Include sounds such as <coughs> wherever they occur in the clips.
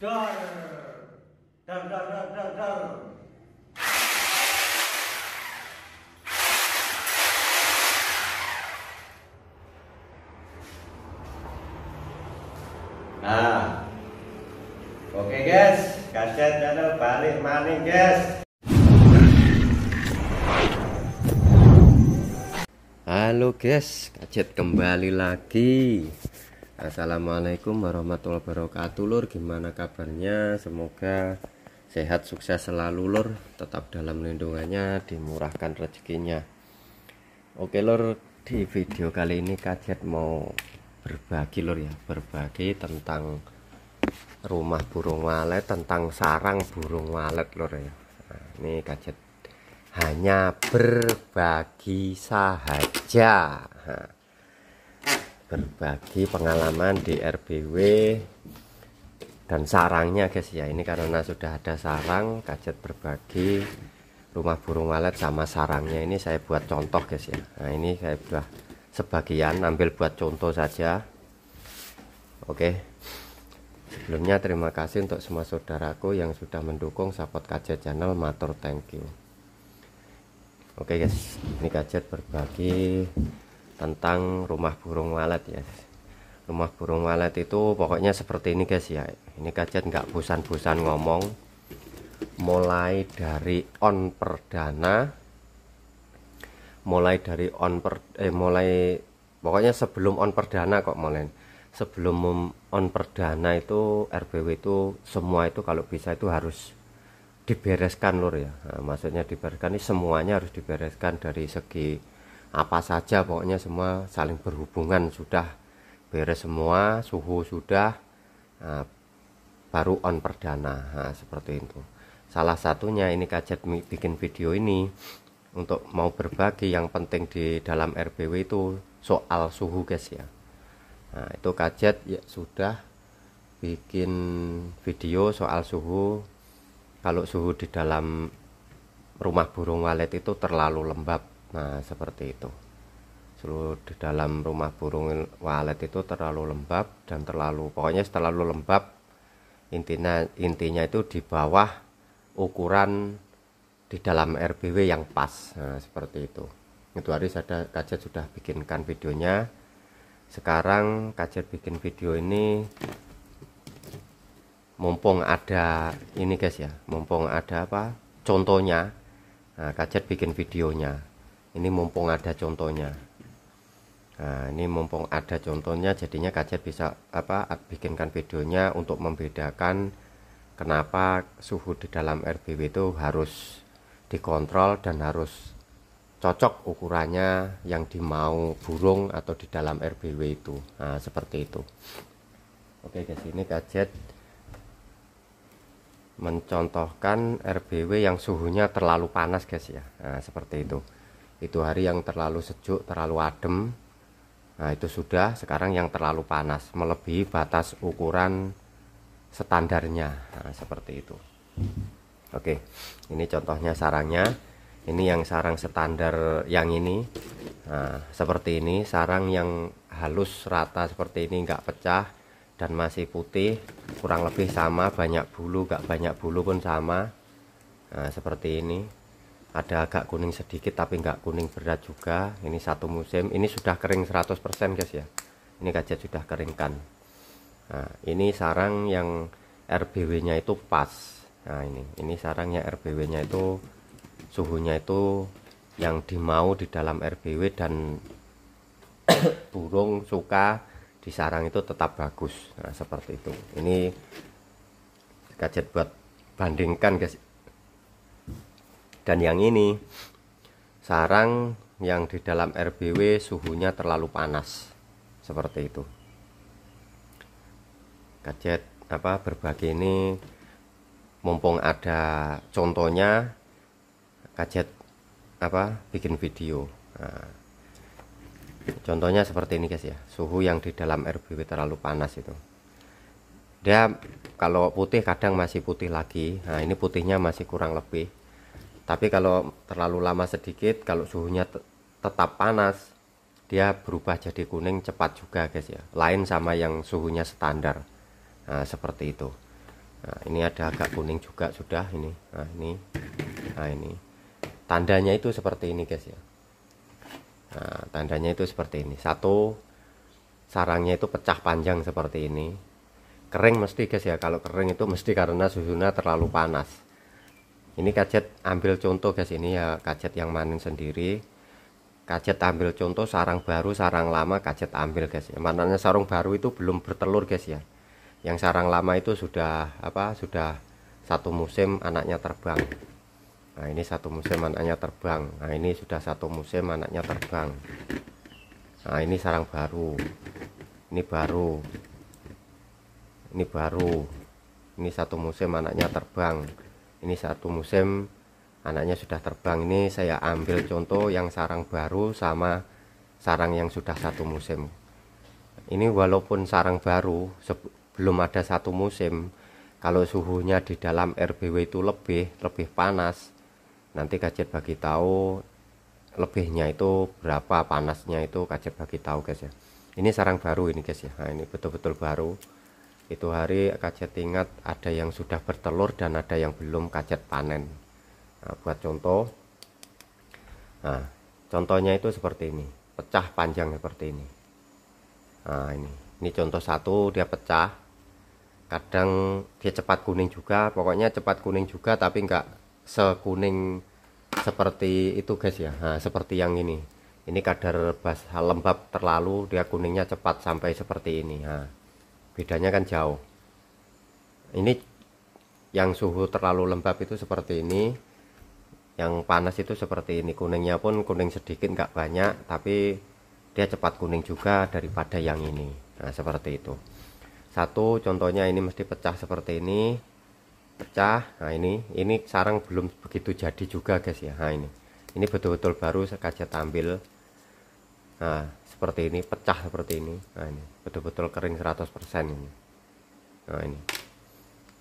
Dar. Dar dar dar dar dar. Nah. Oke okay, guys, kaset channel balik maning guys. Halo guys, kaset kembali lagi. Assalamualaikum warahmatullahi wabarakatuh lur gimana kabarnya semoga sehat sukses selalu lur tetap dalam lindungannya dimurahkan rezekinya oke lur di video kali ini kajet mau berbagi lur ya berbagi tentang rumah burung walet tentang sarang burung walet lur ya nah, ini kajet hanya berbagi saja. Nah berbagi pengalaman di RBW dan sarangnya guys ya ini karena sudah ada sarang kacet berbagi rumah burung walet sama sarangnya ini saya buat contoh guys ya nah ini saya sudah sebagian ambil buat contoh saja oke sebelumnya terima kasih untuk semua saudaraku yang sudah mendukung support kacet channel matur thank you Oke guys, ini kajet berbagi tentang rumah burung walet ya rumah burung walet itu pokoknya seperti ini guys ya ini kajian nggak bosan-bosan ngomong mulai dari on perdana mulai dari on per eh mulai pokoknya sebelum on perdana kok mulai sebelum on perdana itu RBW itu semua itu kalau bisa itu harus dibereskan lur ya nah, maksudnya dibereskan ini semuanya harus dibereskan dari segi apa saja pokoknya semua saling berhubungan sudah beres semua suhu sudah nah, baru on perdana nah, seperti itu salah satunya ini kajet bikin video ini untuk mau berbagi yang penting di dalam RBW itu soal suhu guys ya nah, itu kajet ya sudah bikin video soal suhu kalau suhu di dalam rumah burung walet itu terlalu lembab nah seperti itu seluruh di dalam rumah burung walet itu terlalu lembab dan terlalu pokoknya terlalu lembab intinya intinya itu di bawah ukuran di dalam RBW yang pas nah, seperti itu itu hari saya kajet sudah bikinkan videonya sekarang kajet bikin video ini mumpung ada ini guys ya mumpung ada apa contohnya nah, kajet bikin videonya ini mumpung ada contohnya nah ini mumpung ada contohnya jadinya kajet bisa apa bikinkan videonya untuk membedakan kenapa suhu di dalam RBW itu harus dikontrol dan harus cocok ukurannya yang dimau burung atau di dalam RBW itu nah, seperti itu oke guys ini kajet mencontohkan RBW yang suhunya terlalu panas guys ya nah, seperti itu itu hari yang terlalu sejuk terlalu adem nah itu sudah sekarang yang terlalu panas melebihi batas ukuran standarnya nah, seperti itu Oke ini contohnya sarangnya ini yang sarang standar yang ini nah, seperti ini sarang yang halus rata seperti ini nggak pecah dan masih putih kurang lebih sama banyak bulu nggak banyak bulu pun sama nah, seperti ini ada agak kuning sedikit tapi nggak kuning berat juga ini satu musim ini sudah kering 100% guys ya ini gajah sudah keringkan nah ini sarang yang RBW nya itu pas nah ini ini sarangnya RBW nya itu suhunya itu yang dimau di dalam RBW dan <coughs> burung suka di sarang itu tetap bagus nah seperti itu ini gadget buat bandingkan guys dan yang ini sarang yang di dalam RBW suhunya terlalu panas seperti itu gadget apa berbagai ini mumpung ada contohnya gadget apa bikin video nah, contohnya seperti ini guys ya suhu yang di dalam RBW terlalu panas itu dia kalau putih kadang masih putih lagi nah ini putihnya masih kurang lebih tapi kalau terlalu lama sedikit, kalau suhunya tetap panas, dia berubah jadi kuning cepat juga guys ya. Lain sama yang suhunya standar. Nah, seperti itu. Nah, ini ada agak kuning juga sudah ini. Nah, ini. Nah, ini. Tandanya itu seperti ini guys ya. Nah, tandanya itu seperti ini. Satu sarangnya itu pecah panjang seperti ini. Kering mesti guys ya. Kalau kering itu mesti karena suhunya terlalu panas ini kacet ambil contoh guys ini ya kacet yang manen sendiri kacet ambil contoh sarang baru sarang lama kacet ambil guys ya mananya sarung baru itu belum bertelur guys ya yang sarang lama itu sudah apa sudah satu musim anaknya terbang nah ini satu musim anaknya terbang nah ini sudah satu musim anaknya terbang nah ini sarang baru ini baru ini baru ini satu musim anaknya terbang ini satu musim anaknya sudah terbang ini saya ambil contoh yang sarang baru sama sarang yang sudah satu musim ini walaupun sarang baru belum ada satu musim kalau suhunya di dalam RBW itu lebih lebih panas nanti kajet bagi tahu lebihnya itu berapa panasnya itu kajet bagi tahu guys ya ini sarang baru ini guys ya nah, ini betul-betul baru itu hari kacet ingat ada yang sudah bertelur dan ada yang belum kacet panen nah, buat contoh nah, contohnya itu seperti ini pecah panjang seperti ini nah ini ini contoh satu dia pecah kadang dia cepat kuning juga pokoknya cepat kuning juga tapi enggak sekuning seperti itu guys ya nah, seperti yang ini ini kadar bas lembab terlalu dia kuningnya cepat sampai seperti ini nah bedanya kan jauh ini yang suhu terlalu lembab itu seperti ini yang panas itu seperti ini kuningnya pun kuning sedikit nggak banyak tapi dia cepat kuning juga daripada yang ini nah seperti itu satu contohnya ini mesti pecah seperti ini pecah nah ini ini sarang belum begitu jadi juga guys ya nah ini ini betul-betul baru saja tampil nah seperti ini pecah seperti ini nah ini betul-betul kering 100% ini nah ini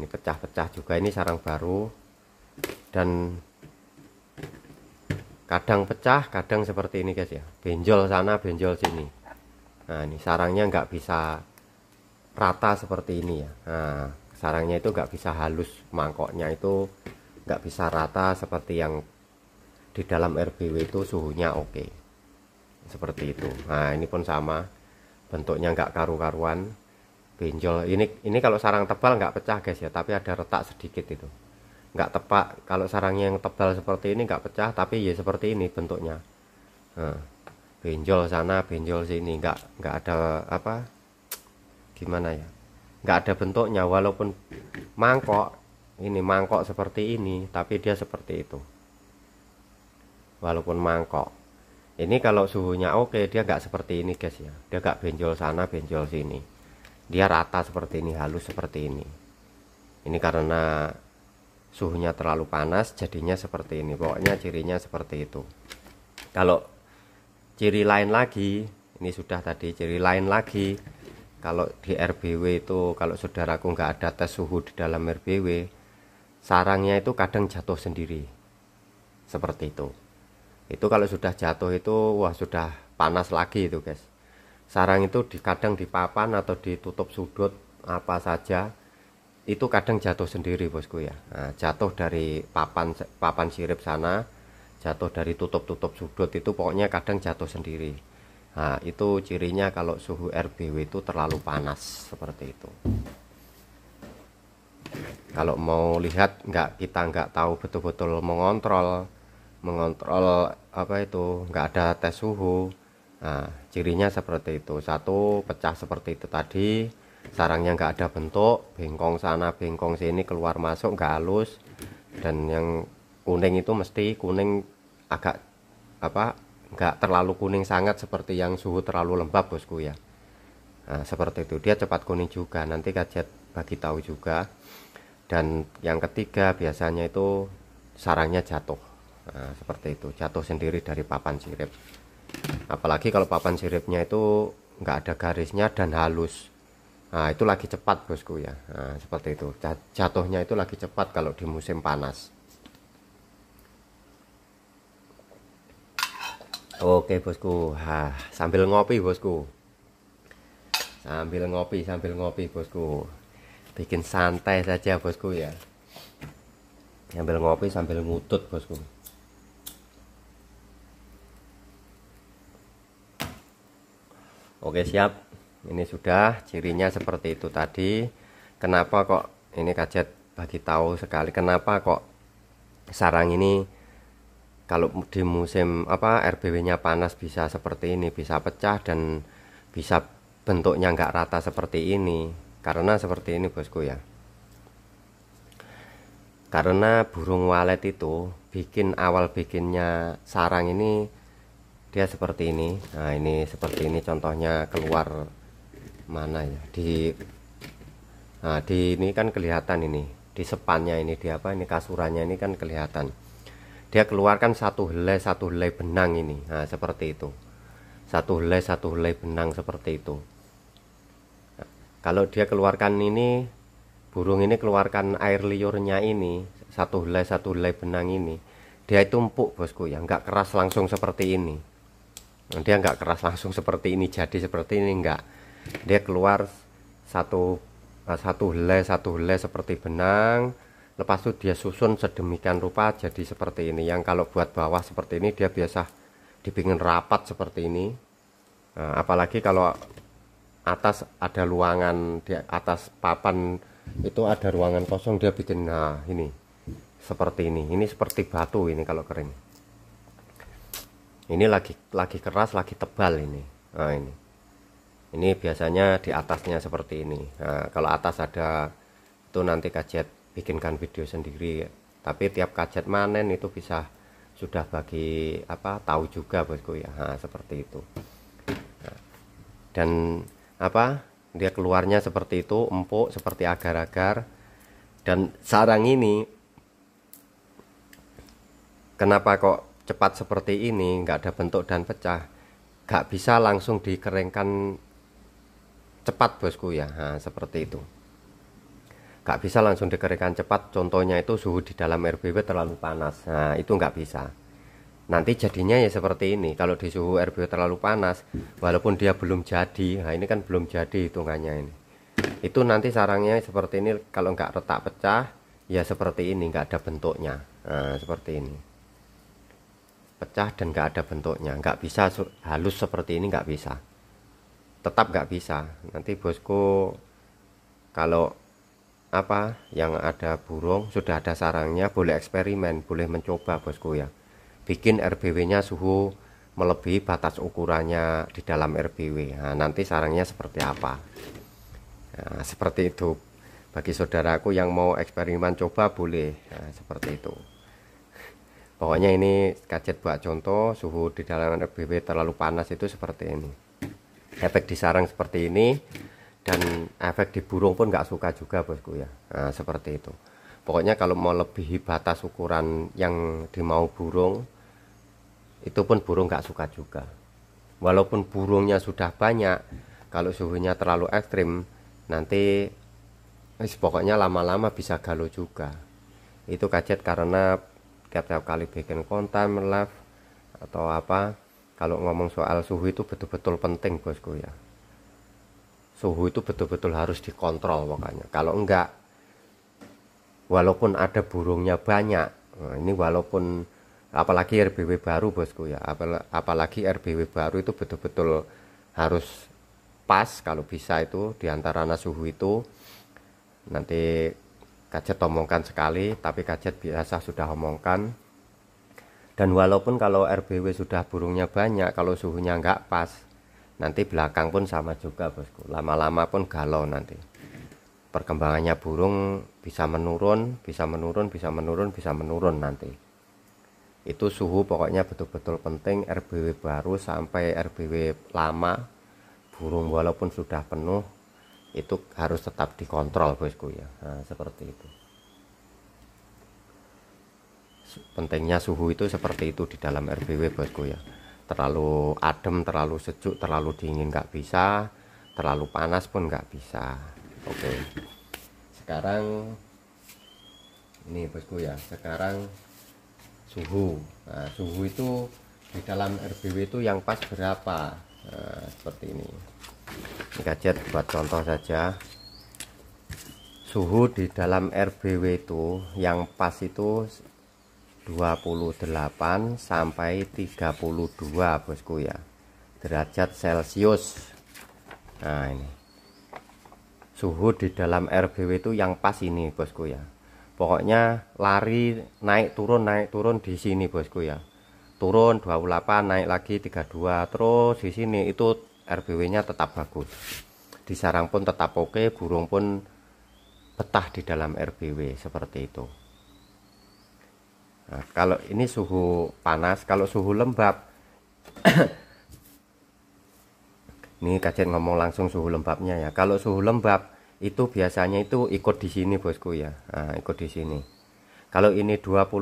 ini pecah-pecah juga ini sarang baru dan kadang pecah kadang seperti ini guys ya benjol sana benjol sini nah ini sarangnya nggak bisa rata seperti ini ya nah sarangnya itu nggak bisa halus mangkoknya itu nggak bisa rata seperti yang di dalam RBW itu suhunya oke okay seperti itu nah ini pun sama bentuknya nggak karu-karuan pinjol. ini ini kalau sarang tebal nggak pecah guys ya tapi ada retak sedikit itu nggak tepat kalau sarangnya yang tebal seperti ini nggak pecah tapi ya seperti ini bentuknya nah, benjol sana benjol sini nggak nggak ada apa gimana ya nggak ada bentuknya walaupun mangkok ini mangkok seperti ini tapi dia seperti itu walaupun mangkok ini kalau suhunya oke dia nggak seperti ini guys ya dia nggak benjol sana benjol sini dia rata seperti ini halus seperti ini ini karena suhunya terlalu panas jadinya seperti ini pokoknya cirinya seperti itu kalau ciri lain lagi ini sudah tadi ciri lain lagi kalau di RBW itu kalau saudaraku nggak ada tes suhu di dalam RBW sarangnya itu kadang jatuh sendiri seperti itu itu kalau sudah jatuh itu wah sudah panas lagi itu guys sarang itu di, kadang di papan atau ditutup sudut apa saja itu kadang jatuh sendiri bosku ya nah, jatuh dari papan papan sirip sana jatuh dari tutup-tutup sudut itu pokoknya kadang jatuh sendiri nah, itu cirinya kalau suhu RBW itu terlalu panas seperti itu kalau mau lihat nggak kita nggak tahu betul-betul mengontrol mengontrol apa itu nggak ada tes suhu nah cirinya seperti itu satu pecah seperti itu tadi sarangnya nggak ada bentuk bengkong sana bengkong sini keluar masuk nggak halus dan yang kuning itu mesti kuning agak apa nggak terlalu kuning sangat seperti yang suhu terlalu lembab bosku ya nah, seperti itu dia cepat kuning juga nanti gadget bagi tahu juga dan yang ketiga biasanya itu sarangnya jatuh nah, seperti itu jatuh sendiri dari papan sirip apalagi kalau papan siripnya itu nggak ada garisnya dan halus nah itu lagi cepat bosku ya nah, seperti itu jatuhnya itu lagi cepat kalau di musim panas oke bosku ha, sambil ngopi bosku sambil ngopi sambil ngopi bosku bikin santai saja bosku ya sambil ngopi sambil ngutut bosku Oke siap ini sudah cirinya seperti itu tadi kenapa kok ini kajet bagi tahu sekali kenapa kok sarang ini kalau di musim apa RBW nya panas bisa seperti ini bisa pecah dan bisa bentuknya nggak rata seperti ini karena seperti ini bosku ya karena burung walet itu bikin awal bikinnya sarang ini dia seperti ini nah ini seperti ini contohnya keluar mana ya di nah di ini kan kelihatan ini di sepannya ini di apa ini kasurannya ini kan kelihatan dia keluarkan satu helai satu helai benang ini nah seperti itu satu helai satu helai benang seperti itu nah, kalau dia keluarkan ini burung ini keluarkan air liurnya ini satu helai satu helai benang ini dia tumpuk bosku ya nggak keras langsung seperti ini dia nggak keras langsung seperti ini jadi seperti ini nggak dia keluar satu eh, satu helai satu helai seperti benang lepas itu dia susun sedemikian rupa jadi seperti ini yang kalau buat bawah seperti ini dia biasa dibingin rapat seperti ini nah, apalagi kalau atas ada ruangan, di atas papan itu ada ruangan kosong dia bikin nah ini seperti ini ini seperti batu ini kalau kering ini lagi lagi keras lagi tebal ini nah, ini ini biasanya di atasnya seperti ini nah, kalau atas ada itu nanti kajet bikinkan video sendiri tapi tiap kajet manen itu bisa sudah bagi apa tahu juga bosku ya nah, seperti itu nah, dan apa dia keluarnya seperti itu empuk seperti agar-agar dan sarang ini kenapa kok cepat seperti ini nggak ada bentuk dan pecah nggak bisa langsung dikeringkan cepat bosku ya nah, seperti itu nggak bisa langsung dikeringkan cepat contohnya itu suhu di dalam RBW terlalu panas nah itu nggak bisa nanti jadinya ya seperti ini kalau di suhu RBW terlalu panas walaupun dia belum jadi nah ini kan belum jadi hitungannya ini itu nanti sarangnya seperti ini kalau nggak retak pecah ya seperti ini nggak ada bentuknya nah, seperti ini pecah dan nggak ada bentuknya nggak bisa halus seperti ini nggak bisa tetap nggak bisa nanti bosku kalau apa yang ada burung sudah ada sarangnya boleh eksperimen boleh mencoba bosku ya bikin RBW nya suhu melebihi batas ukurannya di dalam RBW nah, nanti sarangnya seperti apa nah, seperti itu bagi saudaraku yang mau eksperimen coba boleh nah, seperti itu pokoknya ini gadget buat contoh suhu di dalam RBB terlalu panas itu seperti ini efek di sarang seperti ini dan efek di burung pun nggak suka juga bosku ya nah, seperti itu pokoknya kalau mau lebih batas ukuran yang dimau burung itu pun burung nggak suka juga walaupun burungnya sudah banyak kalau suhunya terlalu ekstrim nanti pokoknya lama-lama bisa galau juga itu kaget karena tiap-tiap kali bikin konten live atau apa kalau ngomong soal suhu itu betul-betul penting bosku ya suhu itu betul-betul harus dikontrol makanya. kalau enggak walaupun ada burungnya banyak nah, ini walaupun apalagi RBW baru bosku ya apalagi RBW baru itu betul-betul harus pas kalau bisa itu diantara suhu itu nanti Kacet omongkan sekali, tapi Kacet biasa sudah omongkan. Dan walaupun kalau RBW sudah burungnya banyak, kalau suhunya nggak pas, nanti belakang pun sama juga bosku. Lama-lama pun galau nanti. Perkembangannya burung bisa menurun, bisa menurun, bisa menurun, bisa menurun nanti. Itu suhu pokoknya betul-betul penting RBW baru sampai RBW lama burung walaupun sudah penuh itu harus tetap dikontrol bosku ya nah, seperti itu pentingnya suhu itu seperti itu di dalam RBW bosku ya terlalu adem terlalu sejuk terlalu dingin nggak bisa terlalu panas pun nggak bisa oke sekarang ini bosku ya sekarang suhu nah, suhu itu di dalam RBW itu yang pas berapa nah, seperti ini gadget buat contoh saja suhu di dalam RBW itu yang pas itu 28 sampai 32 bosku ya derajat celcius nah ini suhu di dalam RBW itu yang pas ini bosku ya pokoknya lari naik turun naik turun di sini bosku ya turun 28 naik lagi 32 terus di sini itu RBW-nya tetap bagus. Di sarang pun tetap oke, burung pun betah di dalam RBW seperti itu. Nah, kalau ini suhu panas, kalau suhu lembab <coughs> ini kajian ngomong langsung suhu lembabnya ya. Kalau suhu lembab itu biasanya itu ikut di sini bosku ya. Nah, ikut di sini. Kalau ini 28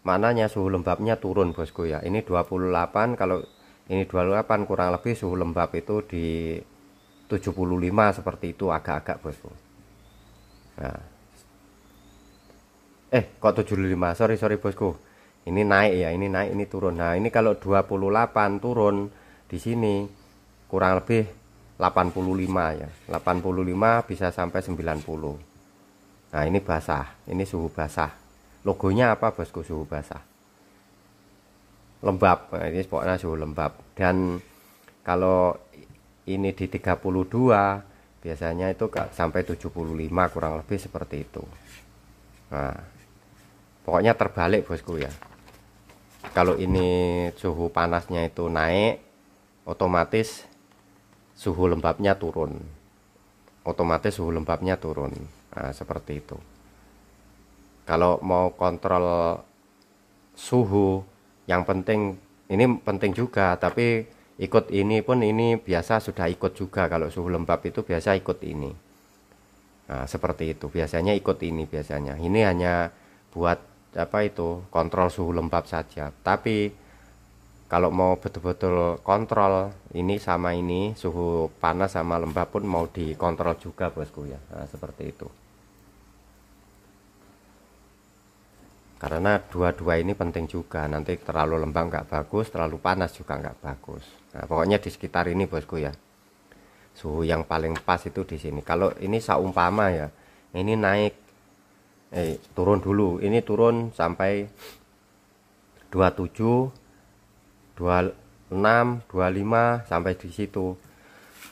maknanya suhu lembabnya turun bosku ya. Ini 28 kalau ini 28 kurang lebih suhu lembab itu di 75 seperti itu agak-agak bosku nah eh kok 75 sorry sorry bosku ini naik ya ini naik ini turun nah ini kalau 28 turun di sini kurang lebih 85 ya 85 bisa sampai 90 nah ini basah ini suhu basah logonya apa bosku suhu basah lembab nah, ini pokoknya suhu lembab dan kalau ini di 32 biasanya itu sampai 75 kurang lebih seperti itu nah pokoknya terbalik bosku ya kalau ini suhu panasnya itu naik otomatis suhu lembabnya turun otomatis suhu lembabnya turun nah, seperti itu kalau mau kontrol suhu yang penting ini penting juga tapi ikut ini pun ini biasa sudah ikut juga kalau suhu lembab itu biasa ikut ini nah, seperti itu biasanya ikut ini biasanya ini hanya buat apa itu kontrol suhu lembab saja tapi kalau mau betul-betul kontrol ini sama ini suhu panas sama lembab pun mau dikontrol juga bosku ya nah, seperti itu karena dua-dua ini penting juga nanti terlalu lembab nggak bagus terlalu panas juga nggak bagus nah pokoknya di sekitar ini bosku ya suhu yang paling pas itu di sini kalau ini saumpama ya ini naik eh turun dulu ini turun sampai 27 26 25 sampai di situ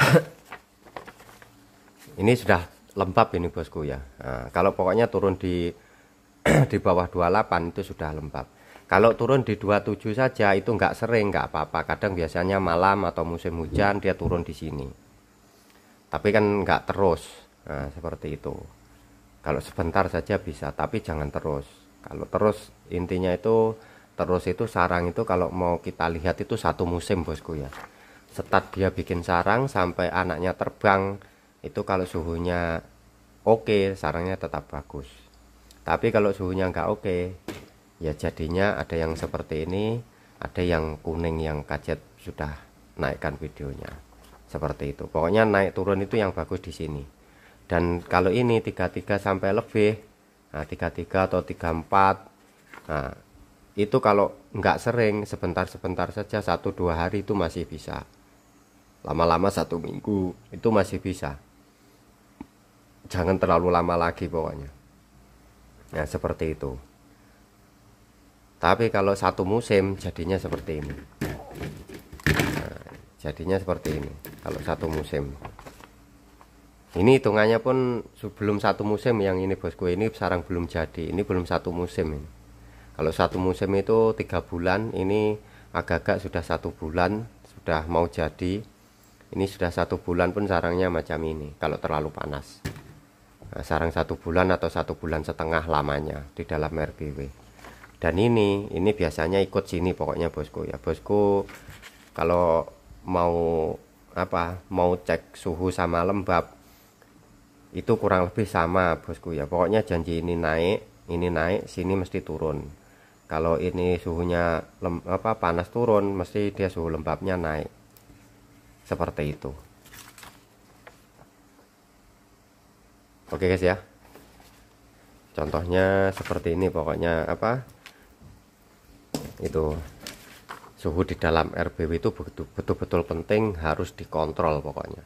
<laughs> ini sudah lembab ini bosku ya nah, kalau pokoknya turun di <clears throat> di bawah 28 itu sudah lembab. Kalau turun di 27 saja itu nggak sering, nggak apa-apa. Kadang biasanya malam atau musim hujan dia turun di sini. Tapi kan nggak terus, nah, seperti itu. Kalau sebentar saja bisa, tapi jangan terus. Kalau terus intinya itu terus itu sarang itu kalau mau kita lihat itu satu musim bosku ya. Setat dia bikin sarang sampai anaknya terbang itu kalau suhunya oke sarangnya tetap bagus tapi kalau suhunya nggak oke ya jadinya ada yang seperti ini ada yang kuning yang kacet sudah naikkan videonya seperti itu pokoknya naik turun itu yang bagus di sini dan kalau ini 33 sampai lebih nah, 33 atau 34 nah, itu kalau nggak sering sebentar-sebentar saja satu dua hari itu masih bisa lama-lama satu minggu itu masih bisa jangan terlalu lama lagi pokoknya Ya seperti itu. Tapi kalau satu musim jadinya seperti ini. Nah, jadinya seperti ini kalau satu musim. Ini hitungannya pun sebelum satu musim yang ini bosku ini sarang belum jadi. Ini belum satu musim Kalau satu musim itu tiga bulan, ini agak-agak sudah satu bulan sudah mau jadi. Ini sudah satu bulan pun sarangnya macam ini kalau terlalu panas. Nah, sarang satu bulan atau satu bulan setengah lamanya di dalam RBW dan ini ini biasanya ikut sini pokoknya bosku ya bosku kalau mau apa mau cek suhu sama lembab itu kurang lebih sama bosku ya pokoknya janji ini naik ini naik sini mesti turun kalau ini suhunya lem, apa panas turun mesti dia suhu lembabnya naik seperti itu oke guys ya contohnya seperti ini pokoknya apa itu suhu di dalam RBW itu betul-betul penting harus dikontrol pokoknya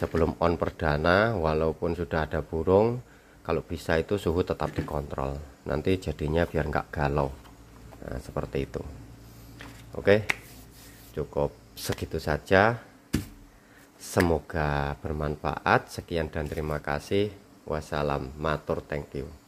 sebelum on perdana walaupun sudah ada burung kalau bisa itu suhu tetap dikontrol nanti jadinya biar nggak galau nah, seperti itu oke cukup segitu saja Semoga bermanfaat. Sekian dan terima kasih. Wassalam, matur, thank you.